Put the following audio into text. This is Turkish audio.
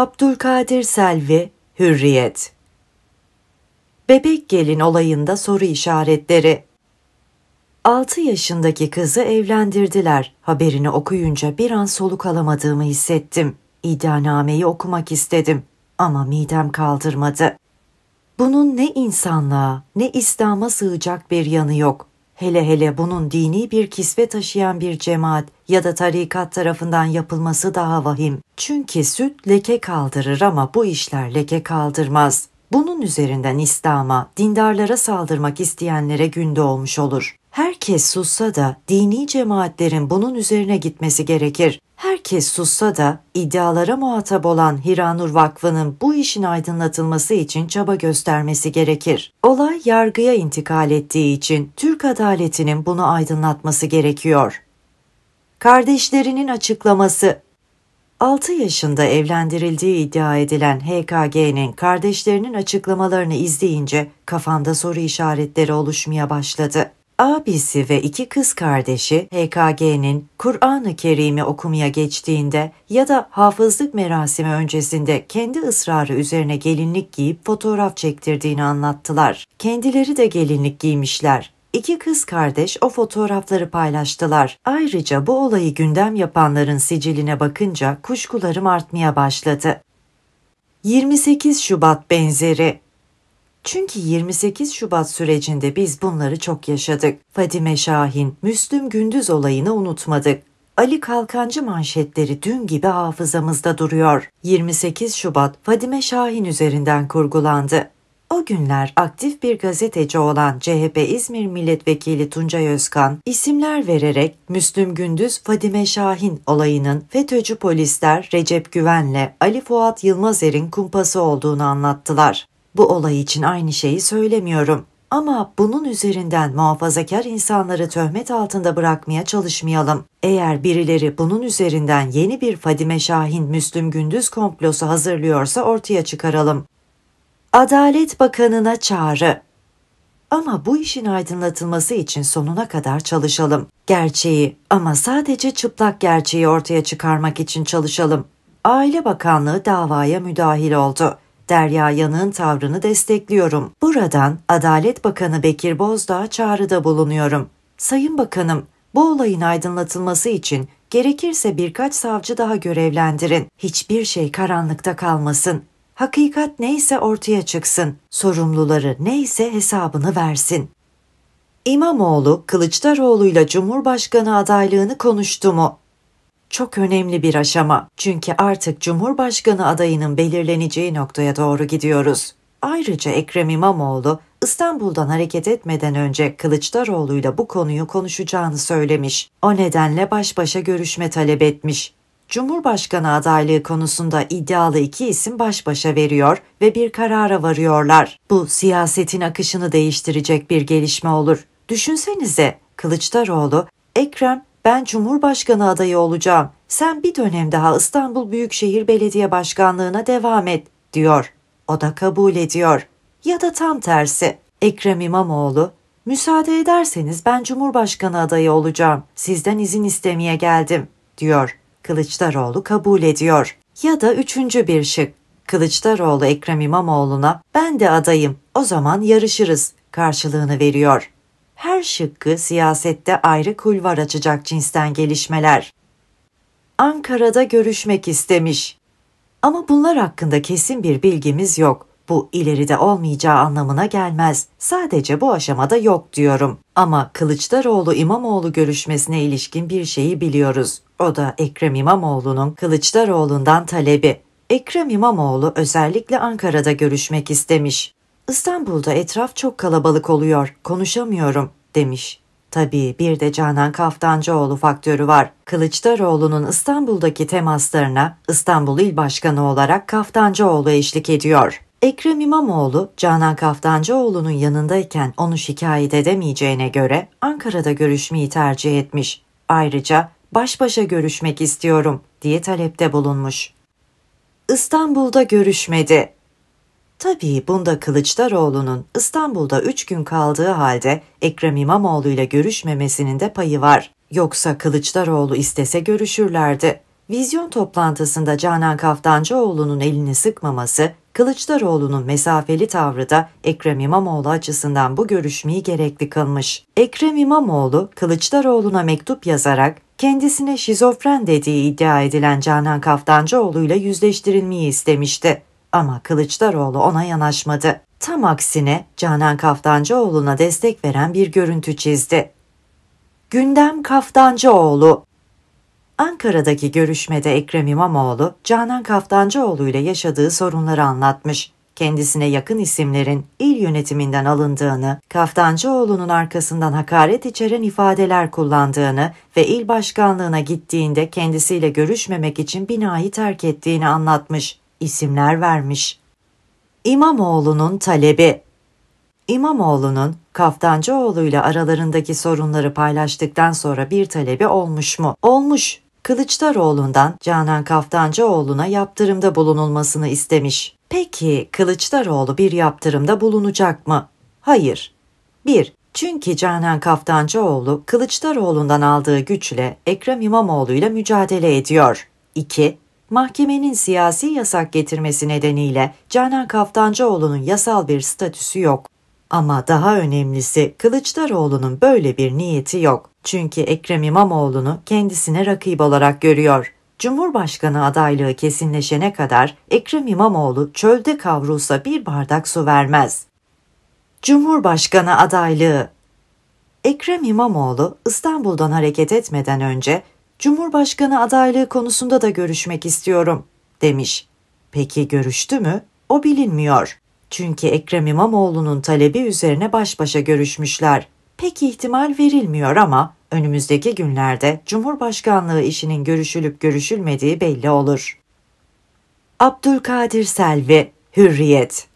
Abdülkadir Selvi, Hürriyet Bebek gelin olayında soru işaretleri 6 yaşındaki kızı evlendirdiler. Haberini okuyunca bir an soluk alamadığımı hissettim. İddianameyi okumak istedim ama midem kaldırmadı. Bunun ne insanlığa ne İslam'a sığacak bir yanı yok. Hele hele bunun dini bir kisve taşıyan bir cemaat ya da tarikat tarafından yapılması daha vahim. Çünkü süt leke kaldırır ama bu işler leke kaldırmaz. Bunun üzerinden İslam'a, dindarlara saldırmak isteyenlere günde olmuş olur. Herkes sussa da dini cemaatlerin bunun üzerine gitmesi gerekir. Herkes sussa da iddialara muhatap olan Hiranur Vakfı'nın bu işin aydınlatılması için çaba göstermesi gerekir. Olay yargıya intikal ettiği için Türk adaletinin bunu aydınlatması gerekiyor. Kardeşlerinin açıklaması 6 yaşında evlendirildiği iddia edilen HKG'nin kardeşlerinin açıklamalarını izleyince kafamda soru işaretleri oluşmaya başladı. Abisi ve iki kız kardeşi HKG'nin Kur'an-ı Kerim'i okumaya geçtiğinde ya da hafızlık merasimi öncesinde kendi ısrarı üzerine gelinlik giyip fotoğraf çektirdiğini anlattılar. Kendileri de gelinlik giymişler. İki kız kardeş o fotoğrafları paylaştılar. Ayrıca bu olayı gündem yapanların siciline bakınca kuşkularım artmaya başladı. 28 Şubat benzeri çünkü 28 Şubat sürecinde biz bunları çok yaşadık. Fadime Şahin, Müslüm Gündüz olayını unutmadık. Ali Kalkancı manşetleri dün gibi hafızamızda duruyor. 28 Şubat Fadime Şahin üzerinden kurgulandı. O günler aktif bir gazeteci olan CHP İzmir Milletvekili Tuncay Özkan isimler vererek Müslüm Gündüz Fadime Şahin olayının FETÖ'cü polisler Recep Güven'le Ali Fuat Yılmazer'in kumpası olduğunu anlattılar. Bu olay için aynı şeyi söylemiyorum. Ama bunun üzerinden muhafazakar insanları töhmet altında bırakmaya çalışmayalım. Eğer birileri bunun üzerinden yeni bir Fadime Şahin Müslüm Gündüz komplosu hazırlıyorsa ortaya çıkaralım. Adalet Bakanı'na çağrı. Ama bu işin aydınlatılması için sonuna kadar çalışalım. Gerçeği ama sadece çıplak gerçeği ortaya çıkarmak için çalışalım. Aile Bakanlığı davaya müdahil oldu. Derya Yanık'ın tavrını destekliyorum. Buradan Adalet Bakanı Bekir Bozdağ'a çağrıda bulunuyorum. Sayın Bakanım, bu olayın aydınlatılması için gerekirse birkaç savcı daha görevlendirin. Hiçbir şey karanlıkta kalmasın. Hakikat neyse ortaya çıksın, sorumluları neyse hesabını versin. İmamoğlu, Kılıçdaroğlu ile Cumhurbaşkanı adaylığını konuştu mu? Çok önemli bir aşama çünkü artık Cumhurbaşkanı adayının belirleneceği noktaya doğru gidiyoruz. Ayrıca Ekrem İmamoğlu İstanbul'dan hareket etmeden önce Kılıçdaroğlu ile bu konuyu konuşacağını söylemiş. O nedenle baş başa görüşme talep etmiş. Cumhurbaşkanı adaylığı konusunda iddialı iki isim baş başa veriyor ve bir karara varıyorlar. Bu siyasetin akışını değiştirecek bir gelişme olur. Düşünsenize Kılıçdaroğlu, Ekrem ben Cumhurbaşkanı adayı olacağım. Sen bir dönem daha İstanbul Büyükşehir Belediye Başkanlığına devam et diyor. O da kabul ediyor. Ya da tam tersi. Ekrem İmamoğlu, müsaade ederseniz ben Cumhurbaşkanı adayı olacağım. Sizden izin istemeye geldim diyor. Kılıçdaroğlu kabul ediyor. Ya da üçüncü bir şık. Kılıçdaroğlu Ekrem İmamoğlu'na ben de adayım o zaman yarışırız karşılığını veriyor. Her şıkkı siyasette ayrı kulvar açacak cinsten gelişmeler. Ankara'da görüşmek istemiş. Ama bunlar hakkında kesin bir bilgimiz yok. Bu ileride olmayacağı anlamına gelmez. Sadece bu aşamada yok diyorum. Ama Kılıçdaroğlu İmamoğlu görüşmesine ilişkin bir şeyi biliyoruz. O da Ekrem İmamoğlu'nun Kılıçdaroğlu'ndan talebi. Ekrem İmamoğlu özellikle Ankara'da görüşmek istemiş. İstanbul'da etraf çok kalabalık oluyor, konuşamıyorum demiş. Tabii bir de Canan Kaftancıoğlu faktörü var. Kılıçdaroğlu'nun İstanbul'daki temaslarına İstanbul İl Başkanı olarak Kaftancıoğlu eşlik ediyor. Ekrem İmamoğlu, Canan Kaftancıoğlu'nun yanındayken onu şikayet edemeyeceğine göre Ankara'da görüşmeyi tercih etmiş. Ayrıca baş başa görüşmek istiyorum diye talepte bulunmuş. İstanbul'da görüşmedi. Tabii bunda Kılıçdaroğlu'nun İstanbul'da üç gün kaldığı halde Ekrem İmamoğlu ile görüşmemesinin de payı var. Yoksa Kılıçdaroğlu istese görüşürlerdi. Vizyon toplantısında Canan Kaftancıoğlu'nun elini sıkmaması, Kılıçdaroğlu'nun mesafeli tavrı da Ekrem İmamoğlu açısından bu görüşmeyi gerekli kılmış. Ekrem İmamoğlu, Kılıçdaroğlu'na mektup yazarak kendisine şizofren dediği iddia edilen Canan Kaftancıoğlu ile yüzleştirilmeyi istemişti. Ama Kılıçdaroğlu ona yanaşmadı. Tam aksine Canan Kaftancıoğlu'na destek veren bir görüntü çizdi. Gündem Kaftancıoğlu Ankara'daki görüşmede Ekrem İmamoğlu, Canan Kaftancıoğlu ile yaşadığı sorunları anlatmış kendisine yakın isimlerin il yönetiminden alındığını, Kaftancıoğlu'nun arkasından hakaret içeren ifadeler kullandığını ve il başkanlığına gittiğinde kendisiyle görüşmemek için binayı terk ettiğini anlatmış, isimler vermiş. İmamoğlu'nun talebi İmamoğlu'nun Kaftancıoğlu ile aralarındaki sorunları paylaştıktan sonra bir talebi olmuş mu? Olmuş. Kılıçdaroğlu'ndan Canan Kaftancıoğlu'na yaptırımda bulunulmasını istemiş. Peki Kılıçdaroğlu bir yaptırımda bulunacak mı? Hayır. 1. Çünkü Canan Kaftancıoğlu Kılıçdaroğlu'ndan aldığı güçle Ekrem İmamoğlu ile mücadele ediyor. 2. Mahkemenin siyasi yasak getirmesi nedeniyle Canan Kaftancıoğlu'nun yasal bir statüsü yok. Ama daha önemlisi Kılıçdaroğlu'nun böyle bir niyeti yok. Çünkü Ekrem İmamoğlu'nu kendisine rakip olarak görüyor. Cumhurbaşkanı adaylığı kesinleşene kadar Ekrem İmamoğlu çölde kavrulsa bir bardak su vermez. Cumhurbaşkanı adaylığı Ekrem İmamoğlu İstanbul'dan hareket etmeden önce Cumhurbaşkanı adaylığı konusunda da görüşmek istiyorum demiş. Peki görüştü mü? O bilinmiyor. Çünkü Ekrem İmamoğlu'nun talebi üzerine baş başa görüşmüşler. Pek ihtimal verilmiyor ama Önümüzdeki günlerde Cumhurbaşkanlığı işinin görüşülüp görüşülmediği belli olur. Abdülkadir Selvi, Hürriyet